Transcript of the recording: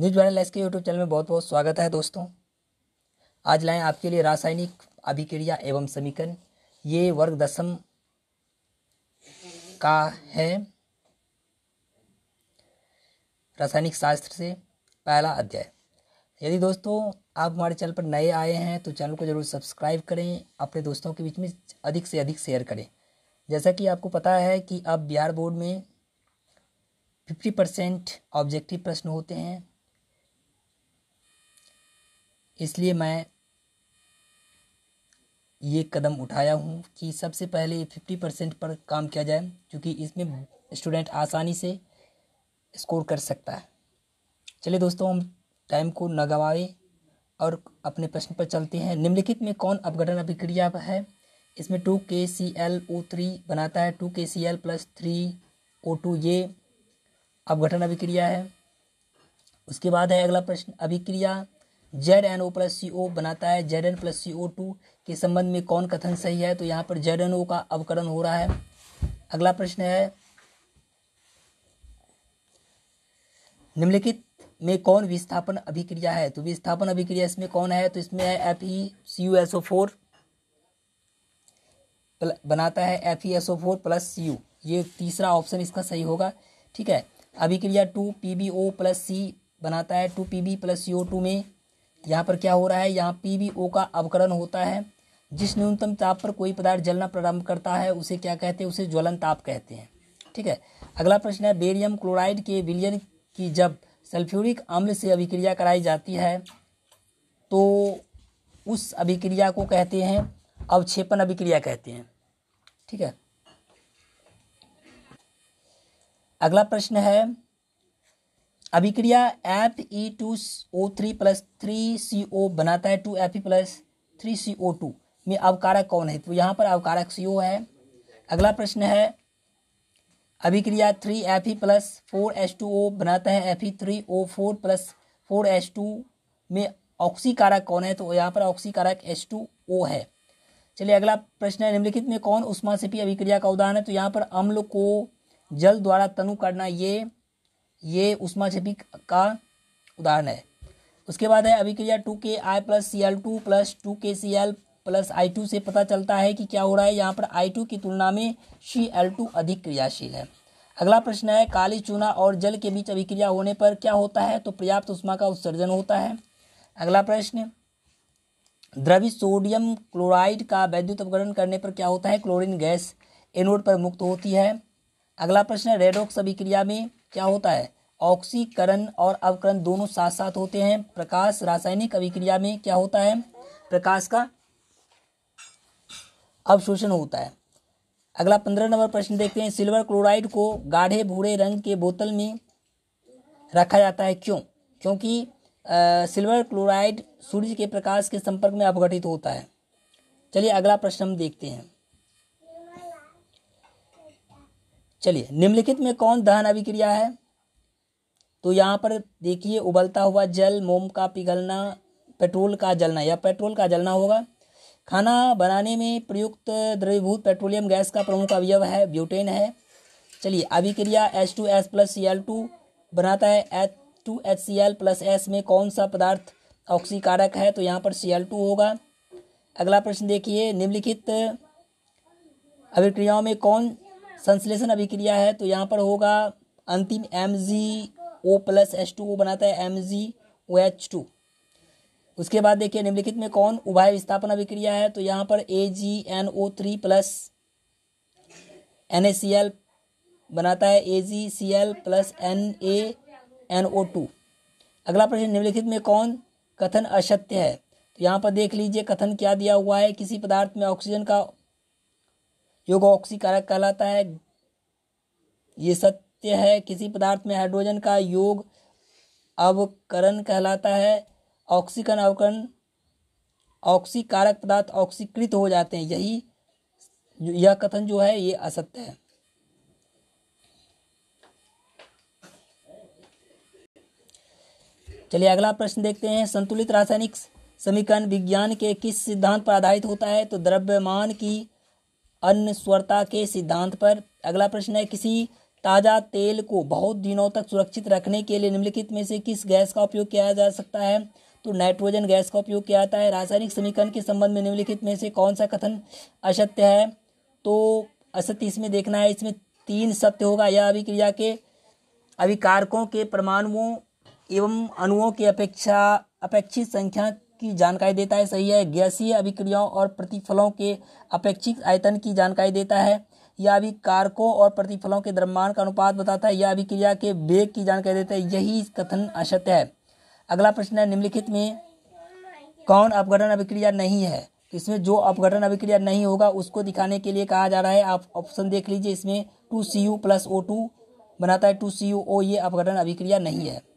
news viral S के YouTube channel में बहुत बहुत स्वागत है दोस्तों आज लाएँ आपके लिए रासायनिक अभिक्रिया एवं समीकरण ये वर्ग दशम का है रासायनिक शास्त्र से पहला अध्याय यदि दोस्तों आप हमारे चैनल पर नए आए हैं तो चैनल को जरूर सब्सक्राइब करें अपने दोस्तों के बीच में अधिक से अधिक शेयर करें जैसा कि आपको पता है कि अब बिहार बोर्ड में फिफ्टी परसेंट ऑब्जेक्टिव प्रश्न होते हैं इसलिए मैं ये कदम उठाया हूँ कि सबसे पहले फिफ्टी परसेंट पर काम किया जाए क्योंकि इसमें स्टूडेंट आसानी से स्कोर कर सकता है चलिए दोस्तों हम टाइम को न गंवाएं और अपने प्रश्न पर चलते हैं निम्नलिखित में कौन अपघटन अभिक्रिया है इसमें to K C L O three बनाता है two K C L plus three O two ये अपघटन अभिक्रिया है उसके बाद है अगला प्रश्न अभिक्रिया Z N O plus C O बनाता है Z N plus C O two के संबंध में कौन कथन सही है तो यहाँ पर जेड एन ओ का अवकरण हो रहा है अगला प्रश्न है निम्नलिखित में कौन विस्थापन अभिक्रिया है तो विस्थापन अभिक्रिया इसमें कौन है तो इसमें है F E C U S O four बनाता है F E S O four plus C U ये तीसरा ऑप्शन इसका सही होगा ठीक है अभिक्रिया two P B O plus C बनाता है two P B plus C O two में यहाँ पर क्या हो रहा है यहाँ पी का अवकरण होता है जिस न्यूनतम ताप पर कोई पदार्थ जलना प्रारंभ करता है उसे क्या कहते हैं उसे ज्वलन ताप कहते हैं ठीक है अगला प्रश्न है बेरियम क्लोराइड के विलियन की जब सल्फ्यूरिक अम्ल से अभिक्रिया कराई जाती है तो उस अभिक्रिया को कहते हैं अवक्षेपण अभिक्रिया कहते हैं ठीक है अगला प्रश्न है अभिक्रिया F E two O three plus three C O बनाता है two F E plus three C O two में अवकारक कौन है तो यहाँ पर अवकारक सी ओ है अगला प्रश्न है अभिक्रिया three F E plus four H two O बनाता है F E three O four plus four H two में ऑक्सीकारक कौन है तो यहाँ पर ऑक्सीकारक एच टू ओ है चलिए अगला प्रश्न है निम्नलिखित में कौन उष्मा से अभिक्रिया का उदाहरण है तो यहाँ पर अम्ल को जल द्वारा तनु करना ये ये उष्मा छपी का उदाहरण है उसके बाद है अभिक्रिया two K I plus C L two plus two K C L plus I two से पता चलता है कि क्या हो रहा है यहाँ पर आई टू की तुलना में सी एल टू अधिक क्रियाशील है अगला प्रश्न है काली चूना और जल के बीच अभिक्रिया होने पर क्या होता है तो पर्याप्त उष्मा का उत्सर्जन होता है अगला प्रश्न द्रवी सोडियम क्लोराइड का वैद्युत अपकरण करने पर क्या होता है क्लोरीन गैस एनोड पर मुक्त होती है अगला प्रश्न है रेडोक्स अभिक्रिया में क्या होता है ऑक्सीकरण और अवकरण दोनों साथ साथ होते हैं प्रकाश रासायनिक अभिक्रिया में क्या होता है प्रकाश का अवशोषण होता है अगला पंद्रह नंबर प्रश्न देखते हैं सिल्वर क्लोराइड को गाढ़े भूरे रंग के बोतल में रखा जाता है क्यों क्योंकि आ, सिल्वर क्लोराइड सूर्य के प्रकाश के संपर्क में अपघटित होता है चलिए अगला प्रश्न हम देखते हैं चलिए निम्नलिखित में कौन दहन अभिक्रिया है तो यहाँ पर देखिए उबलता हुआ जल मोम का पिघलना पेट्रोल का जलना या पेट्रोल का जलना होगा खाना बनाने में प्रयुक्त द्रवीभूत पेट्रोलियम गैस का प्रमुख अवयव है ब्यूटेन है चलिए अभिक्रिया H two S plus C L two बनाता है H two H C L plus S में कौन सा पदार्थ ऑक्सीकारक है तो यहाँ पर सी एल टू होगा अगला प्रश्न देखिए निम्नलिखित अभिक्रियाओं में कौन संश्लेषण अभिक्रिया है तो यहाँ पर होगा अंतिम M G O plus H two O बनाता है M G O H two उसके बाद देखिए निम्नलिखित में कौन उभय विस्थापन अभिक्रिया है तो यहाँ पर A G N O three plus N A C L बनाता है A G C L plus N A N O two अगला प्रश्न निम्नलिखित में कौन कथन असत्य है तो यहाँ पर देख लीजिए कथन क्या दिया हुआ है किसी पदार्थ में ऑक्सीजन का योग ऑक्सी कारक कहलाता है ये सत्य सत्य है किसी पदार्थ में हाइड्रोजन का योग अवकरण कहलाता है ऑक्सीकरण अवकरण ऑक्सीकारक पदार्थ ऑक्सीकृत हो जाते हैं यही यह कथन जो है ये असत्य है चलिए अगला प्रश्न देखते हैं संतुलित रासायनिक समीकरण विज्ञान के किस सिद्धांत पर आधारित होता है तो द्रव्यमान की अन्य स्वरता के सिद्धांत पर अगला प्रश्न है किसी ताज़ा तेल को बहुत दिनों तक सुरक्षित रखने के लिए निम्नलिखित में से किस गैस का उपयोग किया जा सकता है तो नाइट्रोजन गैस का उपयोग किया जाता है रासायनिक समीकरण के संबंध में निम्नलिखित में से कौन सा कथन असत्य है तो असत्य इसमें देखना है इसमें तीन सत्य होगा यह अभिक्रिया के अभिकारकों के परमाणुओं एवं अणुओं की अपेक्षा अपेक्षित संख्या की जानकारी देता है सही है गैसीय अभिक्रियाओं और प्रतिफलों के अपेक्षित आयतन की जानकारी देता है यह भी कारकों और प्रतिफलों के द्रव्यमान का अनुपात बताता है यह भी क्रिया के वेग की जानकारी देता है यही कथन असत्य है अगला प्रश्न है निम्नलिखित में कौन अपघटन अभिक्रिया नहीं है इसमें जो अपघटन अभिक्रिया नहीं होगा उसको दिखाने के लिए कहा जा रहा है आप ऑप्शन देख लीजिए इसमें two C U plus O two बनाता है टू सी यू ओ ये अपघटन अभिक्रिया नहीं है